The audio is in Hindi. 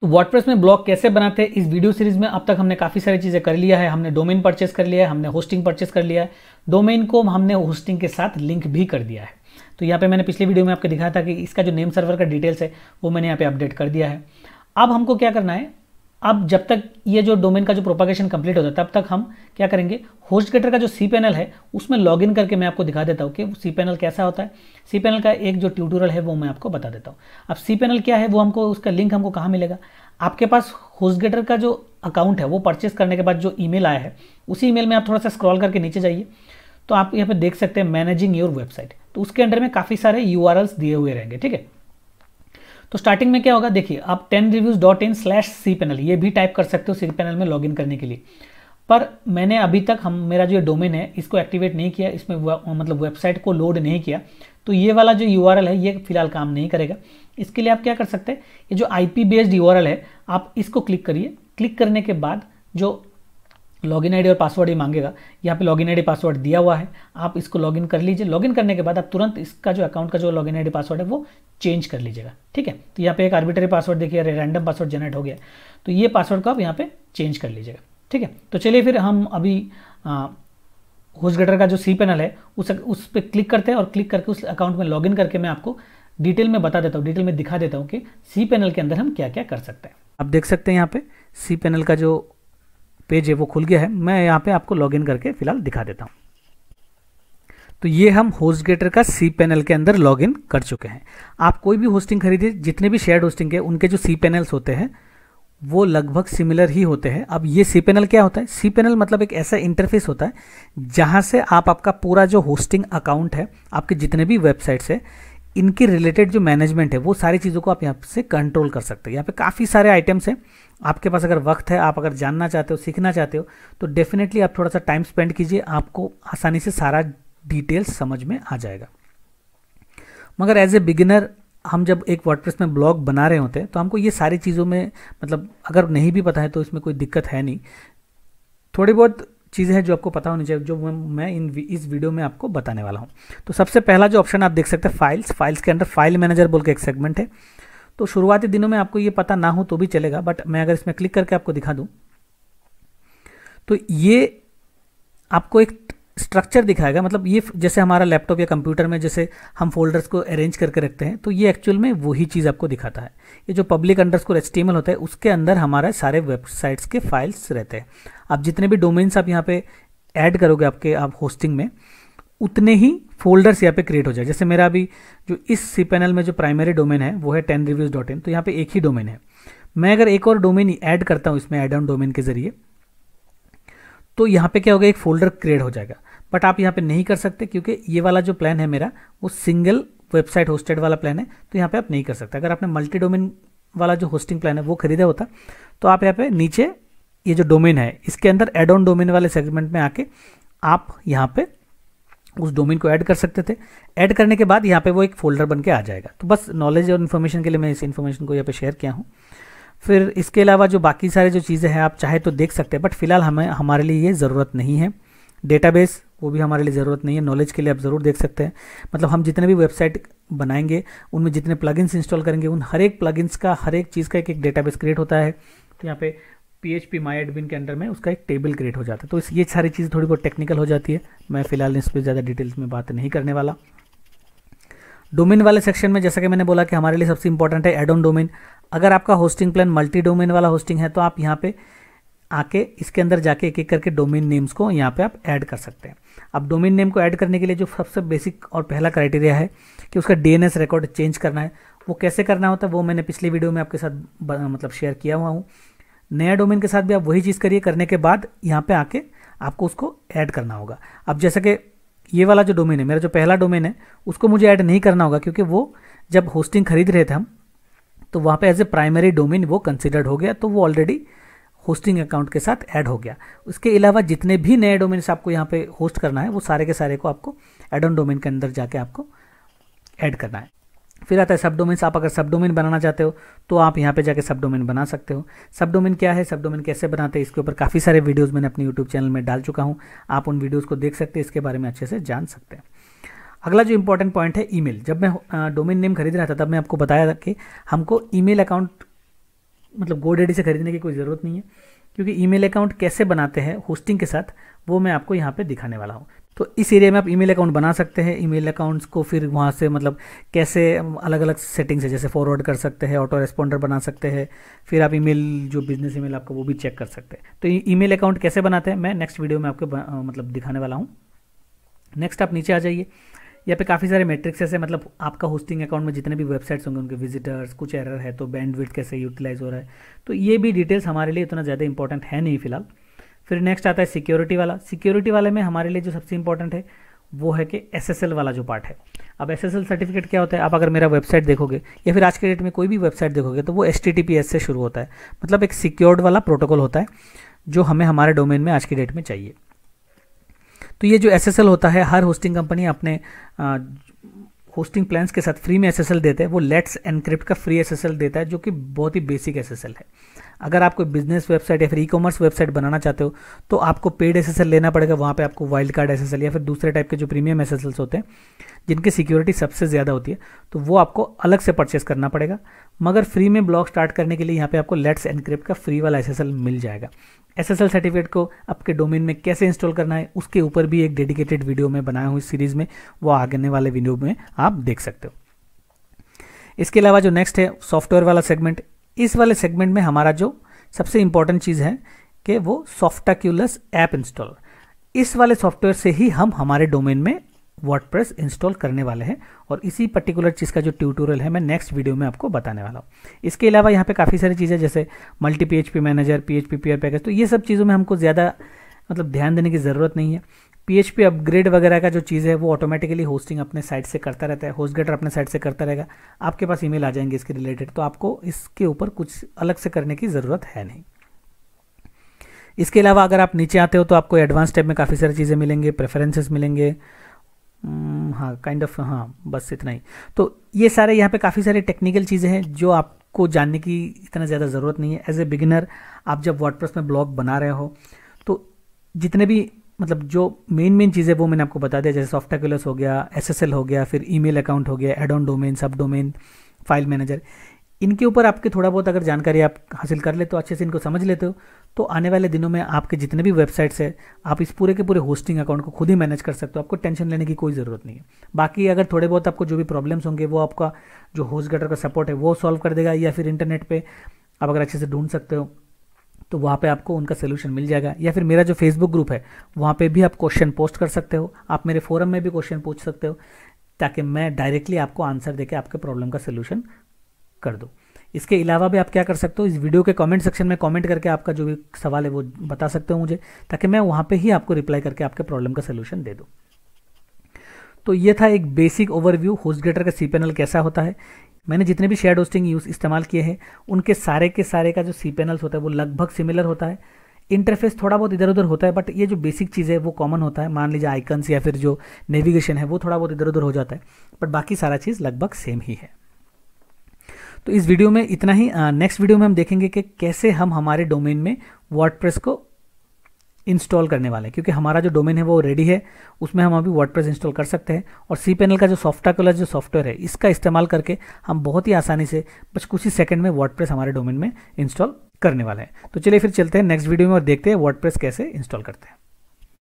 तो वर्डप्रेस में ब्लॉग कैसे बनाते हैं इस वीडियो सीरीज में अब तक हमने काफ़ी सारी चीज़ें कर लिया है हमने डोमेन परचेस कर लिया है हमने होस्टिंग परचेस कर लिया है डोमेन को हमने होस्टिंग के साथ लिंक भी कर दिया है तो यहाँ पे मैंने पिछले वीडियो में आपको दिखाया था कि इसका जो नेम सर्वर का डिटेल्स है वो मैंने यहाँ पे अपडेट कर दिया है अब हमको क्या करना है अब जब तक ये जो डोमेन का जो प्रोपागेशन कंप्लीट होता है तब तक हम क्या करेंगे होस्ट गेटर का जो सी पैनल है उसमें लॉग इन करके मैं आपको दिखा देता हूँ कि सी पैनल कैसा होता है सी पैनल का एक जो ट्यूटोरियल है वो मैं आपको बता देता हूँ अब सी पैनल क्या है वो हमको उसका लिंक हमको कहाँ मिलेगा आपके पास होस्ट गेटर का जो अकाउंट है वो परचेस करने के बाद जो ई आया है उसी ई में आप थोड़ा सा स्क्रॉल करके नीचे जाइए तो आप यहाँ पर देख सकते हैं मैनेजिंग योर वेबसाइट तो उसके अंडर में काफ़ी सारे यू दिए हुए रहेंगे ठीक है तो स्टार्टिंग में क्या होगा देखिए आप ten reviews dot in slash C panel ये भी टाइप कर सकते हो सी पैनल में लॉग करने के लिए पर मैंने अभी तक हम मेरा जो डोमेन है इसको एक्टिवेट नहीं किया इसमें मतलब वेबसाइट को लोड नहीं किया तो ये वाला जो यू है ये फिलहाल काम नहीं करेगा इसके लिए आप क्या कर सकते हैं ये जो आई पी बेस्ड यू है आप इसको क्लिक करिए क्लिक करने के बाद जो लॉगिन आईडी और पासवर्ड ही मांगेगा यहाँ पे लॉगिन आईडी पासवर्ड दिया हुआ है आप इसको लॉगिन कर लीजिए लॉगिन करने के बाद आप तुरंत इसका जो अकाउंट का जो लॉगिन आईडी पासवर्ड है वो चेंज कर लीजिएगा ठीक है तो यहाँ पे एक आर्बिटरी पासवर्ड देखिए रैंडम पासवर्ड जनरेट हो गया तो ये पासवर्ड को आप यहाँ पे चेंज कर लीजिएगा ठीक है तो चलिए फिर हम अभी होस्टगेटर का जो सी पैनल है उस उस पर क्लिक करते हैं और क्लिक करके उस अकाउंट में लॉगिन करके मैं आपको डिटेल में बता देता हूँ डिटेल में दिखा देता हूँ कि सी पैनल के अंदर हम क्या क्या कर सकते हैं आप देख सकते हैं यहाँ पे सी पैनल का जो पेज है वो खुल गया है मैं यहाँ पे आपको लॉगिन करके फिलहाल दिखा देता हूँ तो ये हम होस्ट का सी पैनल के अंदर लॉग कर चुके हैं आप कोई भी होस्टिंग खरीदिए जितने भी शेयर होस्टिंग के उनके जो सी पैनल्स होते हैं वो लगभग सिमिलर ही होते हैं अब ये सी पैनल क्या होता है सी पैनल मतलब एक ऐसा इंटरफेस होता है जहाँ से आप आपका पूरा जो होस्टिंग अकाउंट है आपके जितने भी वेबसाइट्स है इनके रिलेटेड जो मैनेजमेंट है वो सारी चीज़ों को आप यहाँ से कंट्रोल कर सकते हैं यहाँ पे काफ़ी सारे आइटम्स हैं आपके पास अगर वक्त है आप अगर जानना चाहते हो सीखना चाहते हो तो डेफिनेटली आप थोड़ा सा टाइम स्पेंड कीजिए आपको आसानी से सारा डिटेल्स समझ में आ जाएगा मगर एज ए बिगिनर हम जब एक वर्ड में ब्लॉग बना रहे होते हैं तो हमको ये सारी चीज़ों में मतलब अगर नहीं भी पता है तो इसमें कोई दिक्कत है नहीं थोड़ी बहुत चीज़ें हैं जो आपको पता होनी चाहिए जो मैं इन इस वीडियो में आपको बताने वाला हूँ तो सबसे पहला जो ऑप्शन आप देख सकते हैं फाइल्स फाइल्स के अंदर फाइल मैनेजर बोल के एक सेगमेंट है तो शुरुआती दिनों में आपको ये पता ना हो तो भी चलेगा बट मैं अगर इसमें क्लिक करके आपको दिखा दूँ तो ये आपको एक स्ट्रक्चर दिखाएगा मतलब ये जैसे हमारा लैपटॉप या कंप्यूटर में जैसे हम फोल्डर्स को अरेंज करके रखते हैं तो ये एक्चुअल में वही चीज़ आपको दिखाता है ये जो पब्लिक को स्कोर होता है उसके अंदर हमारे सारे वेबसाइट्स के फाइल्स रहते हैं आप जितने भी डोमेन्स आप यहाँ पे ऐड करोगे आपके आप होस्टिंग में उतने ही फोल्डर्स यहाँ पे क्रिएट हो जाए जैसे मेरा अभी जो इस सी पैनल में जो प्राइमरी डोमेन है वो है टेन रिव्यूज डॉट इन तो यहाँ पे एक ही डोमेन है मैं अगर एक और डोमेन ऐड करता हूँ इसमें एड ऑन डोमेन के जरिए तो यहाँ पे क्या होगा एक फोल्डर क्रिएट हो जाएगा बट आप यहाँ पे नहीं कर सकते क्योंकि ये वाला जो प्लान है मेरा वो सिंगल वेबसाइट होस्टेड वाला प्लान है तो यहाँ पे आप नहीं कर सकते अगर आपने मल्टी डोमेन वाला जो होस्टिंग प्लान है वो खरीदा होता तो आप यहाँ पे नीचे ये जो डोमेन है इसके अंदर एड ऑन डोमेन वाले सेगमेंट में आके आप यहाँ पे उस डोमेन को ऐड कर सकते थे ऐड करने के बाद यहाँ पे वो एक फोल्डर बन के आ जाएगा तो बस नॉलेज और इन्फॉर्मेशन के लिए मैं इस इन्फॉर्मेशन को यहाँ पे शेयर किया हूँ फिर इसके अलावा जो बाकी सारे जो चीज़ें हैं आप चाहे तो देख सकते हैं बट फिलहाल हमें हमारे लिए ये ज़रूरत नहीं है डेटाबेस वो भी हमारे लिए ज़रूरत नहीं है नॉलेज के लिए आप ज़रूर देख सकते हैं मतलब हम जितने भी वेबसाइट बनाएंगे उनमें जितने प्लगइन्स इंस्टॉल करेंगे उन हर एक प्लगइन्स का हर एक चीज़ का एक एक डेटाबेस क्रिएट होता है तो यहाँ पे P H P my admin के अंडर में उसका एक टेबल क्रिएट हो जाता है तो इस ये सारी चीज़ थोड़ी बहुत टेक्निकल हो जाती है मैं फिलहाल इस पर ज़्यादा डिटेल्स में बात नहीं करने वाला डोमेन वाले सेक्शन में जैसा कि मैंने बोला कि हमारे लिए सबसे इंपॉर्टेंट है एड ऑन डोमेन अगर आपका होस्टिंग प्लान मल्टी डोमेन वाला होस्टिंग है तो आप यहाँ पे आके इसके अंदर जाके एक एक करके डोमेन नेम्स को यहाँ पे आप ऐड कर सकते हैं अब डोमेन नेम को ऐड करने के लिए जो सबसे बेसिक और पहला क्राइटेरिया है कि उसका एस रिकॉर्ड चेंज करना है वो कैसे करना होता है वो मैंने पिछले वीडियो में आपके साथ मतलब शेयर किया हुआ हूँ नया डोमेन के साथ भी आप वही चीज़ करिए करने के बाद यहाँ पे आके आपको उसको ऐड करना होगा अब जैसा कि ये वाला जो डोमेन है मेरा जो पहला डोमेन है उसको मुझे ऐड नहीं करना होगा क्योंकि वो जब होस्टिंग खरीद रहे थे हम तो वहाँ पे एज ए प्राइमरी डोमेन वो कंसिडर्ड हो गया तो वो ऑलरेडी होस्टिंग अकाउंट के साथ ऐड हो गया उसके अलावा जितने भी नए डोमेन्स आपको यहाँ पे होस्ट करना है वो सारे के सारे को आपको एड ऑन डोमेन के अंदर जाके आपको ऐड करना है फिर आता है सब डोमेन्स आप अगर सब डोमेन बनाना चाहते हो तो आप यहाँ पे जाके सब डोमेन बना सकते हो सब डोमेन क्या है सब डोमेन कैसे बनाते हैं इसके ऊपर काफ़ी सारे वीडियोस मैंने अपने यूट्यूब चैनल में डाल चुका हूँ आप उन वीडियोस को देख सकते हैं इसके बारे में अच्छे से जान सकते हैं अगला जो इंपॉर्टेंट पॉइंट है ई जब मैं डोमेन नेम खरीद रहा था तब मैं आपको बताया कि हमको ई अकाउंट मतलब गोडेडी से खरीदने की कोई ज़रूरत नहीं है क्योंकि ई अकाउंट कैसे बनाते हैं होस्टिंग के साथ वो मैं आपको यहाँ पर दिखाने वाला हूँ तो इस एरिया में आप ईमेल अकाउंट बना सकते हैं ईमेल अकाउंट्स को फिर वहाँ से मतलब कैसे अलग अलग सेटिंग्स से है जैसे फॉरवर्ड कर सकते हैं ऑटो रेस्पॉन्डर बना सकते हैं फिर आप ईमेल जो बिजनेस ईमेल आपका वो भी चेक कर सकते हैं तो ईमेल अकाउंट कैसे बनाते हैं मैं नेक्स्ट वीडियो में आपको मतलब दिखाने वाला हूँ नेक्स्ट आप नीचे आ जाइए यहाँ पे काफ़ी सारे मेट्रिक्स ऐसे मतलब आपका होस्टिंग अकाउंट में जितने भी वेबसाइट्स होंगे उनके विजिटर्स कुछ एरर है तो बैंडविड्थ कैसे यूटिलाइज हो रहा है तो ये भी डिटेल्स हमारे लिए इतना ज़्यादा इंपॉर्टेंट है नहीं फिलहाल फिर नेक्स्ट आता है सिक्योरिटी वाला सिक्योरिटी वाले में हमारे लिए जो सबसे इंपॉर्टेंट है वो है कि एसएसएल वाला जो पार्ट है अब एसएसएल सर्टिफिकेट क्या होता है आप अगर मेरा वेबसाइट देखोगे या फिर आज के डेट में कोई भी वेबसाइट देखोगे तो वो एस से शुरू होता है मतलब एक सिक्योर्ड वाला प्रोटोकॉल होता है जो हमें हमारे डोमेन में आज की डेट में चाहिए तो ये जो एस होता है हर होस्टिंग कंपनी अपने होस्टिंग प्लान्स के साथ फ्री में एस देते हैं वो लेट्स एनक्रिप्ट का फ्री एस देता है जो कि बहुत ही बेसिक एस है अगर आप कोई बिजनेस वेबसाइट या फिर ई कॉमर्स वेबसाइट बनाना चाहते हो तो आपको पेड एस लेना पड़ेगा वहाँ पे आपको वाइल्ड कार्ड एस या फिर दूसरे टाइप के जो प्रीमियम एस होते हैं जिनकी सिक्योरिटी सबसे ज़्यादा होती है तो वो आपको अलग से परचेस करना पड़ेगा मगर फ्री में ब्लॉग स्टार्ट करने के लिए यहाँ पे आपको लेट्स एनक्रिप्ट का फ्री वाला एस मिल जाएगा एस सर्टिफिकेट को आपके डोमेन में कैसे इंस्टॉल करना है उसके ऊपर भी एक डेडिकेटेड वीडियो में बनाया हुई सीरीज में वो आगे वाले वीडियो में आप देख सकते हो इसके अलावा जो नेक्स्ट है सॉफ्टवेयर वाला सेगमेंट इस वाले सेगमेंट में हमारा जो सबसे इंपॉर्टेंट चीज़ है कि वो सॉफ्टाक्यूलस ऐप इंस्टॉल इस वाले सॉफ्टवेयर से ही हम हमारे डोमेन में वर्डप्रेस इंस्टॉल करने वाले हैं और इसी पर्टिकुलर चीज़ का जो ट्यूटोरियल है मैं नेक्स्ट वीडियो में आपको बताने वाला हूँ इसके अलावा यहाँ पे काफ़ी सारी चीज़ें जैसे multi P manager P H package तो ये सब चीज़ों में हमको ज़्यादा मतलब ध्यान देने की ज़रूरत नहीं है पी अपग्रेड वगैरह का जो चीज़ है वो ऑटोमेटिकली होस्टिंग अपने साइड से करता रहता है होस्ट गेटर अपने साइड से करता रहेगा आपके पास ईमेल आ जाएंगे इसके रिलेटेड तो आपको इसके ऊपर कुछ अलग से करने की ज़रूरत है नहीं इसके अलावा अगर आप नीचे आते हो तो आपको एडवांस टाइप में काफ़ी सारी चीज़ें मिलेंगे प्रेफरेंसेस मिलेंगे हम्म, हाँ काइंड ऑफ हाँ बस इतना ही तो ये सारे यहाँ पे काफ़ी सारे टेक्निकल चीज़ें हैं जो आपको जानने की इतना ज़्यादा ज़रूरत नहीं है एज ए बिगिनर आप जब वर्ड में ब्लॉग बना रहे हो तो जितने भी मतलब जो मेन मेन चीज़ें वो मैंने आपको बता दिया जैसे सॉफ्टवेयर हो गया एस हो गया फिर ई अकाउंट हो गया add on domain sub domain file manager इनके ऊपर आपके थोड़ा बहुत अगर जानकारी आप हासिल कर लेते हो अच्छे से इनको समझ लेते हो तो आने वाले दिनों में आपके जितने भी वेबसाइट्स है आप इस पूरे के पूरे होस्टिंग अकाउंट को खुद ही मैनेज कर सकते हो आपको टेंशन लेने की कोई ज़रूरत नहीं है बाकी अगर थोड़े बहुत आपको जो भी प्रॉब्लम्स होंगे वो आपका जो होस्ट गटर का सपोर्ट है वो सॉल्व कर देगा या फिर इंटरनेट पर आप अगर अच्छे से ढूंढ सकते हो तो वहाँ पे आपको उनका सोल्यूशन मिल जाएगा या फिर मेरा जो फेसबुक ग्रुप है वहाँ पे भी आप क्वेश्चन पोस्ट कर सकते हो आप मेरे फोरम में भी क्वेश्चन पूछ सकते हो ताकि मैं डायरेक्टली आपको आंसर देके आपके प्रॉब्लम का सोल्यूशन कर दो इसके अलावा भी आप क्या कर सकते हो इस वीडियो के कमेंट सेक्शन में कमेंट करके आपका जो भी सवाल है वो बता सकते हो मुझे ताकि मैं वहाँ पे ही आपको रिप्लाई करके आपके प्रॉब्लम का सोल्यूशन दे दूँ तो ये था एक बेसिक ओवरव्यू होस्ट ग्रेटर का सी पैनल कैसा होता है मैंने जितने भी शेयर होस्टिंग यूज़ इस्तेमाल किए हैं उनके सारे के सारे का जो सी पैनल्स होता है वो लगभग सिमिलर होता है इंटरफेस थोड़ा बहुत इधर उधर होता है बट ये जो बेसिक चीज़ है वो कॉमन होता है मान लीजिए आइकन्स या फिर जो नेविगेशन है वो थोड़ा बहुत इधर उधर हो जाता है बट बाकी सारा चीज़ लगभग सेम ही है तो इस वीडियो में इतना ही नेक्स्ट वीडियो में हम देखेंगे कि कैसे हम हमारे डोमेन में वर्डप्रेस को इंस्टॉल करने वाले हैं क्योंकि हमारा जो डोमेन है वो रेडी है उसमें हम अभी वर्डप्रेस इंस्टॉल कर सकते हैं और सी पैनल का जो सॉफ्टवेयर जो सॉफ्टवेयर है इसका इस्तेमाल करके हम बहुत ही आसानी से बस कुछ ही सेकंड में वर्डप्रेस हमारे डोमेन में इंस्टॉल करने वाले हैं तो चलिए फिर चलते हैं नेक्स्ट वीडियो में और देखते हैं वर्डप्रेस कैसे इंस्टॉल करते हैं